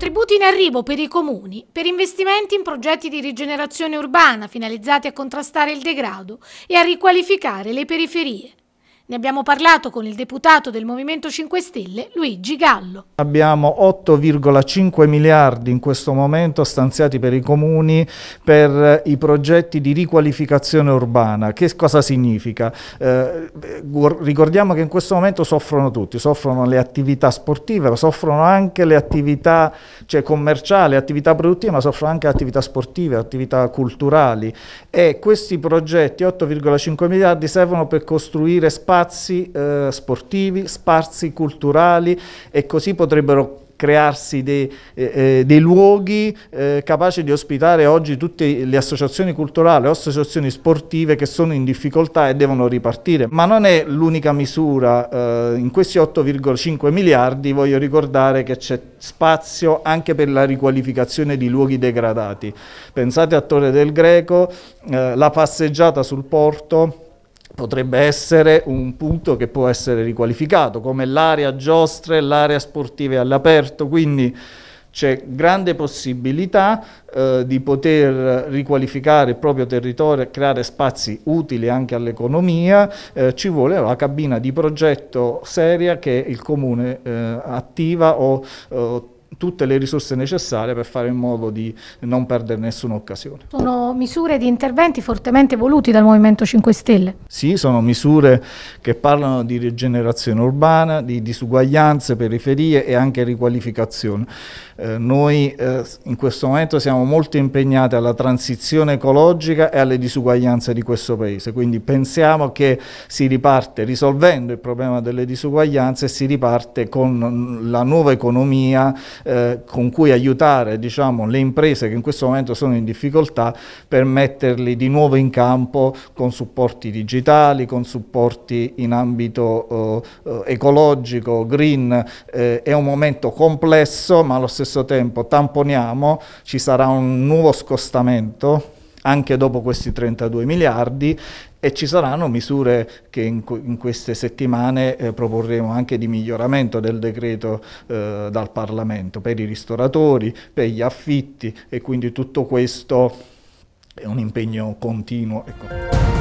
Contributi in arrivo per i comuni per investimenti in progetti di rigenerazione urbana finalizzati a contrastare il degrado e a riqualificare le periferie. Ne abbiamo parlato con il deputato del Movimento 5 Stelle, Luigi Gallo. Abbiamo 8,5 miliardi in questo momento stanziati per i comuni per eh, i progetti di riqualificazione urbana. Che cosa significa? Eh, ricordiamo che in questo momento soffrono tutti, soffrono le attività sportive, ma soffrono anche le attività cioè, commerciali, attività produttive, ma soffrono anche attività sportive, attività culturali. E questi progetti, 8,5 miliardi, servono per costruire spazi spazi eh, sportivi, spazi culturali e così potrebbero crearsi dei, eh, eh, dei luoghi eh, capaci di ospitare oggi tutte le associazioni culturali o associazioni sportive che sono in difficoltà e devono ripartire. Ma non è l'unica misura, eh, in questi 8,5 miliardi voglio ricordare che c'è spazio anche per la riqualificazione di luoghi degradati. Pensate a Torre del Greco, eh, la passeggiata sul porto, potrebbe essere un punto che può essere riqualificato, come l'area giostre, l'area sportive all'aperto, quindi c'è grande possibilità eh, di poter riqualificare il proprio territorio e creare spazi utili anche all'economia, eh, ci vuole una cabina di progetto seria che il comune eh, attiva o, o eh, tutte le risorse necessarie per fare in modo di non perdere nessuna occasione. Sono misure di interventi fortemente voluti dal Movimento 5 Stelle? Sì, sono misure che parlano di rigenerazione urbana, di disuguaglianze, periferie e anche riqualificazione. Eh, noi eh, in questo momento siamo molto impegnati alla transizione ecologica e alle disuguaglianze di questo Paese, quindi pensiamo che si riparte risolvendo il problema delle disuguaglianze e si riparte con la nuova economia eh, con cui aiutare diciamo, le imprese che in questo momento sono in difficoltà per metterli di nuovo in campo con supporti digitali, con supporti in ambito eh, eh ecologico, green. Eh, è un momento complesso ma allo stesso tempo tamponiamo, ci sarà un nuovo scostamento anche dopo questi 32 miliardi e ci saranno misure che in, in queste settimane eh, proporremo anche di miglioramento del decreto eh, dal Parlamento per i ristoratori, per gli affitti e quindi tutto questo è un impegno continuo. Ecco.